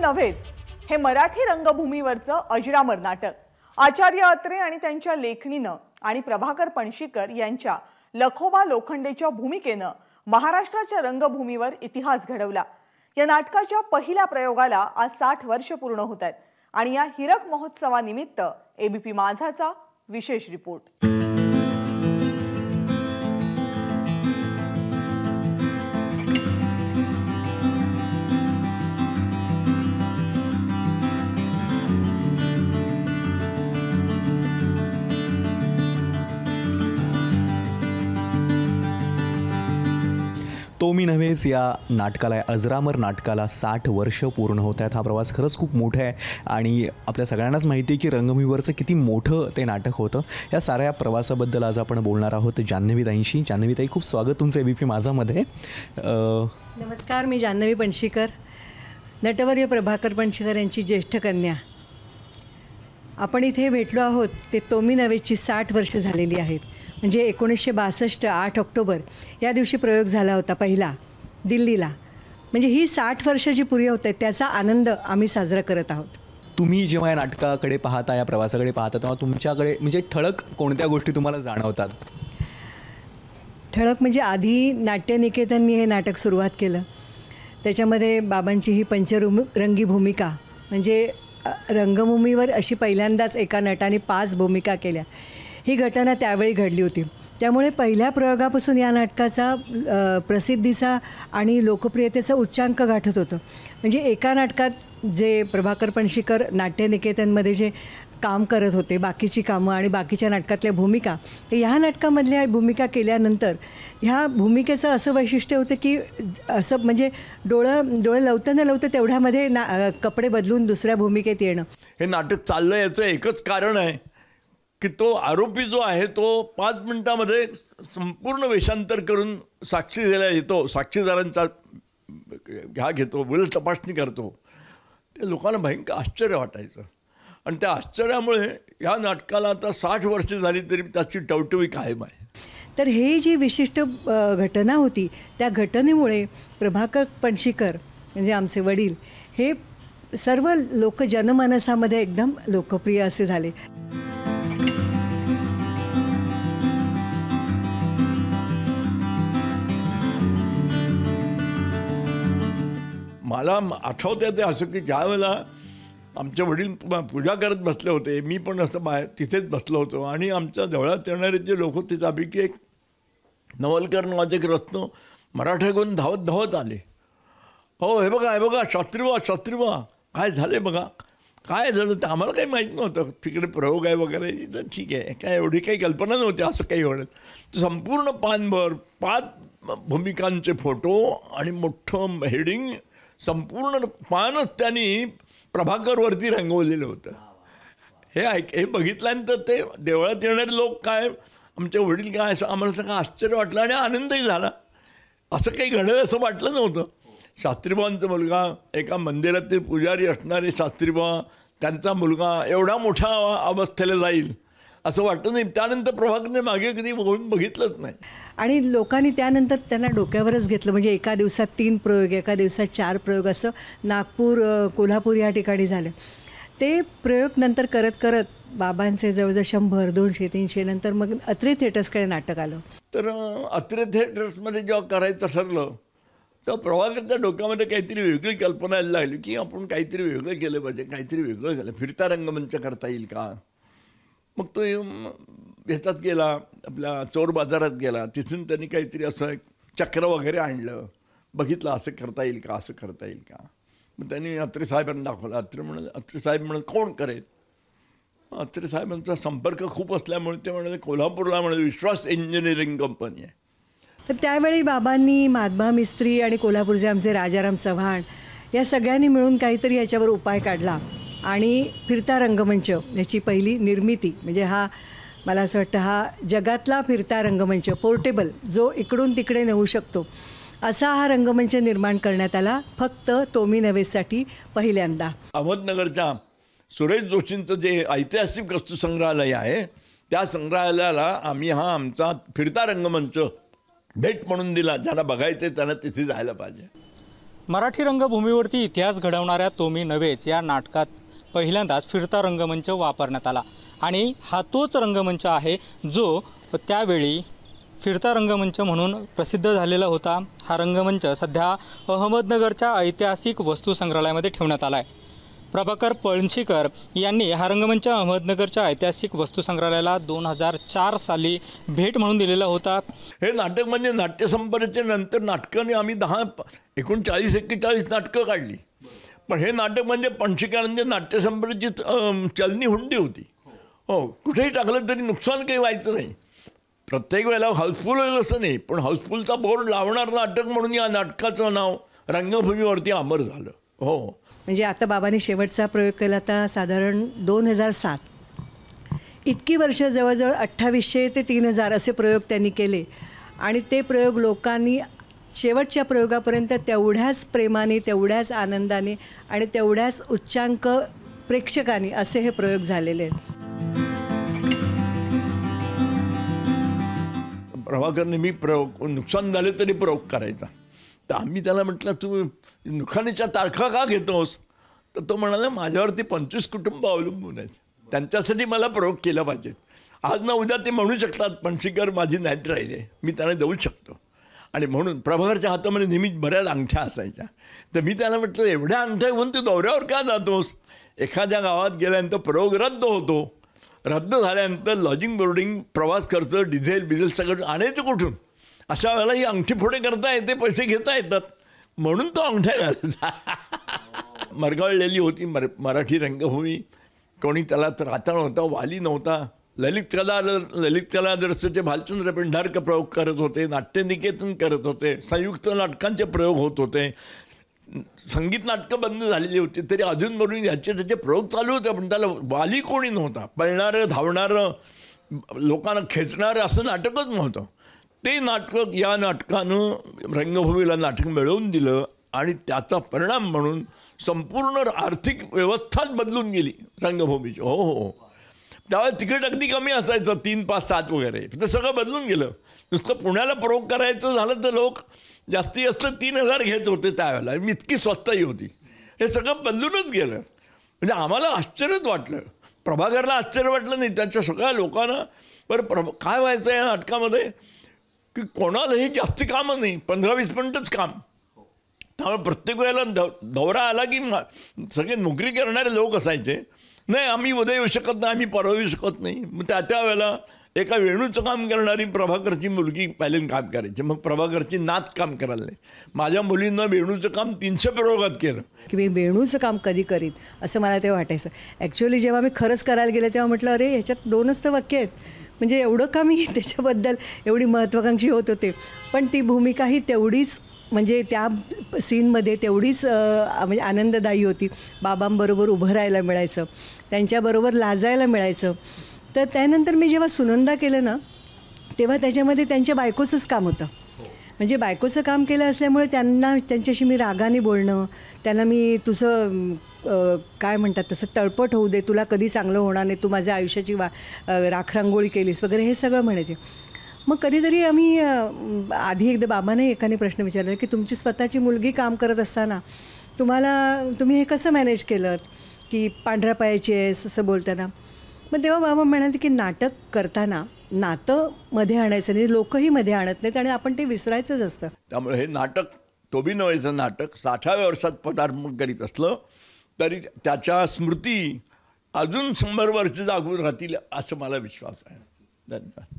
नव्हेच हे मराठी रंगभूमीवरचं अजरामर नाटक आचार्य अत्रे आणि त्यांच्या लेखणीनं आणि प्रभाकर पणशीकर यांच्या लखोबा लोखंडेच्या भूमिकेनं महाराष्ट्राच्या रंगभूमीवर इतिहास घडवला या नाटकाच्या पहिल्या प्रयोगाला आज साठ वर्ष पूर्ण होत आहेत आणि या हिरक महोत्सवानिमित्त एबीपी माझाचा विशेष रिपोर्ट तो मी नव्हेच या नाटकाला अजरामर नाटकाला साठ वर्ष पूर्ण होत आहेत हा प्रवास खरंच खूप मोठा आहे आणि आपल्या सगळ्यांनाच माहिती आहे की रंगभूमीवरचं किती मोठं ते नाटक होतं या साऱ्या प्रवासाबद्दल आज आपण बोलणार आहोत जान्हवीताईंशी जान्हवीताई खूप स्वागत तुमचं ए बी पी माझामध्ये नमस्कार मी जान्हवी पणशीकर नटवर्य प्रभाकर पणशीकर यांची ज्येष्ठ कन्या आपण इथे भेटलो आहोत ते तोमी नवेची साठ वर्ष झालेली आहेत म्हणजे एकोणीसशे बासष्ट आठ ऑक्टोबर या दिवशी प्रयोग झाला होता पहिला दिल्लीला म्हणजे ही साठ वर्ष जी पुरी होत त्याचा आनंद आम्ही साजरा करत आहोत तुम्ही जेव्हा या नाटकाकडे पाहता या प्रवासाकडे पाहता तेव्हा तुमच्याकडे म्हणजे ठळक कोणत्या गोष्टी तुम्हाला जाणवतात ठळक म्हणजे आधी नाट्यनिकेतननी हे नाटक सुरुवात केलं त्याच्यामध्ये बाबांची ही पंचरुम रंगी भूमिका म्हणजे रंगभूमीवर अशी पहिल्यांदाच एका नटाने पाच भूमिका केल्या ही घटना त्यावेळी घडली होती त्यामुळे पहिल्या प्रयोगापासून या नाटकाचा प्रसिद्धीचा आणि लोकप्रियतेचा उच्चांक गाठत होतं म्हणजे एका नाटकात जे प्रभाकर पणशीकर नाट्यनिकेतनमध्ये जे काम करत होते बाकीची कामं आणि बाकीच्या नाटकातल्या भूमिका तर ह्या नाटकामधल्या भूमिका केल्यानंतर ह्या भूमिकेचं असं वैशिष्ट्य होतं की असं म्हणजे डोळं डोळे लवतं ना लवतं तेवढ्यामध्ये ना कपडे बदलून दुसऱ्या भूमिकेत येणं हे नाटक चाललं याचं एकच कारण आहे की तो आरोपी जो आहे तो पाच मिनटामध्ये संपूर्ण वेषांतर करून साक्षी द्यायला येतो साक्षीदारांचा घ्या घेतो वेळ तपासणी करतो ते लोकांना भयंकर आश्चर्य वाटायचं आणि त्या आश्चर्यामुळे ह्या नाटकाला आता साठ वर्षे झाली तरी त्याची टवटवी कायम आहे तर हे जी विशिष्ट घटना होती त्या घटनेमुळे प्रभाकर पणशीकर म्हणजे आमचे वडील हे सर्व लोक जनमानसामध्ये एकदम लोकप्रिय असे झाले मला आठवतं ते असं की ज्या वेळेला आमच्या वडील पूजा करत बसले होते मी पण असं बाहेर तिथेच बसलो होतो आणि आमच्या जवळात येणारे जे लोक होते त्यापैकी एक नवलकर नावाचे रत्न मराठ्याकडून धावत धावत आले हो हे बघा हे बघा शत्रुवा शत्रुवा काय झाले बघा काय झालं ते आम्हाला काही माहीत नव्हतं तिकडे प्रयोग आहे वगैरे तर ठीक आहे काय एवढी काही कल्पना नव्हती असं काही होणार संपूर्ण पानभर पाच भूमिकांचे फोटो आणि मोठं हेडिंग संपूर्ण पानच त्यांनी प्रभाकरवरती रंगवलेलं होतं हे ऐक हे बघितल्यानंतर ते देवळात येणारे लोक काय आमचे वडील काय असं आम्हाला सगळं आश्चर्य वाटलं आणि आनंदही झाला असं काही घडलं असं वाटलं नव्हतं शास्त्रीबाबांचा मुलगा एका मंदिरातील पुजारी असणारे शास्त्रीबा त्यांचा मुलगा एवढा मोठा अवस्थेला जाईल असं वाटतं नाही त्यानंतर प्रभाकरने मागे कधी होऊन बघितलंच नाही आणि लोकांनी त्यानंतर त्यांना डोक्यावरच घेतलं म्हणजे एका दिवसात तीन प्रयोग एका दिवसात चार प्रयोग असं नागपूर कोल्हापूर या ठिकाणी झालं ते प्रयोग नंतर करत करत बाबांचे जवळजवळ शंभर दोनशे तीनशे नंतर मग अत्रे थिएटर्सकडे नाटक आलं तर अत्रे थिएटर्समध्ये जेव्हा करायचं ठरलं तर प्रभाकरच्या डोक्यामध्ये काहीतरी वेगळी कल्पना यायला लागली की आपण काहीतरी वेगळं केलं पाहिजे काहीतरी वेगळं केलं फिरता रंगमंच करता येईल का मग तो येतात गेला आपल्या चोर बाजारात गेला तिथून त्यांनी काहीतरी असं एक चक्र वगैरे आणलं बघितलं असं करता येईल का असं करता येईल का मग त्यांनी अत्रे साहेबांना दाखवलं अत्रे म्हणत अत्रे साहेब म्हणत कोण करेल अत्रे साहेबांचा संपर्क खूप असल्यामुळे ते म्हणाले कोल्हापूरला म्हणजे विश्वास इंजिनिअरिंग कंपनी आहे तर त्यावेळी बाबांनी माधबा मिस्त्री आणि कोल्हापूरचे आमचे राजाराम चव्हाण या सगळ्यांनी मिळून काहीतरी याच्यावर उपाय काढला आणि फिरता रंगमंच याची पहिली निर्मिती म्हणजे हा मला असं वाटतं हा जगातला फिरता रंगमंच पोर्टेबल जो इकडून तिकडे नेऊ शकतो असा हा रंगमंच निर्माण करण्यात आला फक्त तोमी नवेसाठी पहिल्यांदा अहमदनगरच्या सुरेश जोशींचं जे ऐतिहासिक वस्तुसंग्रहालय आहे त्या संग्रहालयाला आम्ही हा आमचा फिरता रंगमंच भेट म्हणून दिला ज्यांना बघायचं आहे त्यांना तिथे जायला पाहिजे मराठी रंगभूमीवरती इतिहास घडवणाऱ्या तोमी नवेच या नाटकात पहिल्यांदाच फिरता रंगमंच वापरण्यात आला आणि हा तोच रंगमंच आहे जो त्यावेळी फिरता रंगमंच म्हणून प्रसिद्ध झालेला होता हा रंगमंच सध्या अहमदनगरच्या ऐतिहासिक वस्तू संग्रहालयामध्ये ठेवण्यात आला आहे प्रभाकर पळशीकर यांनी हा रंगमंच अहमदनगरच्या ऐतिहासिक वस्तू संग्रहालयाला दोन हजार चार साली भेट म्हणून दिलेला होता हे नाटक म्हणजे नाट्यसंपर्याच्या नंतर नाटकाने आम्ही दहा एकोणचाळीस एक्केचाळीस नाटकं काढली पण हे नाटक म्हणजे पणशिकारांच्या नाट्यसंपरेची चलनी हुंडी होती हो कुठेही टाकलं तरी नुकसान काही व्हायचं नाही प्रत्येक वेळेला हाऊसफुल होईल असं नाही पण हाऊसफुलचा बोर्ड लावणार नाटक म्हणून या नाटकाचं नाव रंगभूमीवरती अमर झालं हो म्हणजे आता बाबाने शेवटचा प्रयोग केला तर साधारण दोन हजार सात इतकी वर्ष जवळजवळ अठ्ठावीसशे ते तीन हजार असे प्रयोग त्यांनी केले आणि ते प्रयोग लोकांनी शेवटच्या प्रयोगापर्यंत तेवढ्याच प्रेमाने तेवढ्याच आनंदाने आणि तेवढ्याच उच्चांक प्रेक्षकांनी असे हे प्रयोग झालेले आहेत प्रभाकरने मी प्रयोग नुकसान झाले तरी प्रयोग करायचा तर आम्ही त्याला म्हटलं तू नुकसानीच्या तारखा का घेतोस तर तो म्हणाला माझ्यावरती पंचवीस कुटुंब अवलंबून आहेत त्यांच्यासाठी मला प्रयोग केला पाहिजे आज ना उद्या ते म्हणू शकतात पण माझी नाईट राहिले मी त्यांना देऊ शकतो आणि म्हणून प्रभाकरच्या हातामध्ये नेहमीच बऱ्याच अंगठ्या असायच्या तर मी त्याला म्हटलं एवढ्या अंगठ्या घेऊन तू दौऱ्यावर का जातोस एखाद्या गावात गेल्यानंतर प्रयोग रद्द होतो रद्द झाल्यानंतर लॉजिंग बोर्डिंग प्रवास खर्च डिझेल बिझेल सगळं आणायचं कुठून अशा वेळेला ही अंगठी फोडे करता येते पैसे घेता येतात म्हणून तो अंगठ्या घालायचा मरगळलेली होती मर मराठी रंगभूमी कोणी त्याला त्रातण होता वाली नव्हता ललित कला ललित कलादर्शचे भालचंद्र पिंढारक प्रयोग करत होते नाट्यनिकेतन करत होते संयुक्त नाटकांचे प्रयोग होत होते संगीत नाटकं बंद झालेली होती तरी अजून म्हणून याचे त्याचे प्रयोग चालू होते पण त्याला वाली कोणी नव्हता पळणारं धावणारं लोकांना खेचणारं असं नाटकच नव्हतं ते नाटक या नाटकानं रंगभूमीला नाटक मिळवून दिलं आणि त्याचा परिणाम म्हणून संपूर्ण आर्थिक व्यवस्थाच बदलून गेली रंगभूमीची हो हो, हो. त्यावेळेला तिकीट अगदी कमी असायचं तीन पाच सात वगैरे तर सगळं बदलून गेलं नुसतं पुण्याला प्रयोग करायचं झालं तर लोक जास्तीत जास्त तीन हजार घेत होते त्यावेळेला मी इतकी स्वस्तही होती हे सगळं बदलूनच गेलं म्हणजे आम्हाला आश्चर्यच वाटलं प्रभाकरला आश्चर्य वाटलं नाही त्यांच्या सगळ्या लोकांना बरं प्रभ काय व्हायचं या नाटकामध्ये की कोणालाही जास्त कामं नाही पंधरा वीस मिनटंच काम त्यामुळे प्रत्येक वेळेला दौरा आला की सगळे नोकरी करणारे लोक असायचे नाही आम्ही उदय येऊ शकत नाही आम्ही परवा शकत नाही मग त्या त्यावेळेला एका वेणूचं काम करणारी प्रभाकरची मुलगी पहिल्यानं काम करायची मग प्रभाकरची नात काम करायला नाही माझ्या मुलींना वेणूचं काम तीनशे प्रयोगात केलं की मी वेणूचं काम कधी करीत असं मला ते वाटायचं ॲक्च्युली जेव्हा मी खरंच करायला गेले तेव्हा म्हटलं अरे ह्याच्यात दोनच तर वाक्य आहेत म्हणजे एवढं का त्याच्याबद्दल एवढी महत्त्वाकांक्षी होत होते पण ती भूमिकाही तेवढीच म्हणजे त्या सीनमध्ये तेवढीच म्हणजे आनंददायी होती बाबांबरोबर उभं राहायला मिळायचं त्यांच्याबरोबर लाजायला मिळायचं तर त्यानंतर मी जेव्हा सुनंदा केलं ना तेव्हा त्याच्यामध्ये त्यांच्या बायकोचंच काम होतं म्हणजे बायकोचं काम केलं असल्यामुळे त्यांना त्यांच्याशी मी रागाने बोलणं त्यांना मी तुझं काय म्हणतात तसं तळपट होऊ दे तुला कधी चांगलं होणार नाही तू माझ्या आयुष्याची वा राखरांगोळी केलीस वगैरे हे सगळं म्हणायचे मग कधीतरी आम्ही आधी एकदा बाबाने एकाने प्रश्न विचारला की तुमची स्वतःची मुलगी काम करत असताना तुम्हाला तुम्ही हे कसं मॅनेज केलं की पांढऱ्या पायाची आहेस असं बोलताना मग तेव्हा बाबा म्हणाले की नाटक करताना नातं मध्ये आणायचं नाही लोकही मध्ये आणत नाहीत आणि आपण ते विसरायचंच असतं त्यामुळे हे नाटक तो बी नाटक साठाव्या वर्षात पदार्पण करीत असलं तरी त्याच्या स्मृती अजून शंभर वर्ष जागून राहतील असं मला विश्वास आहे धन्यवाद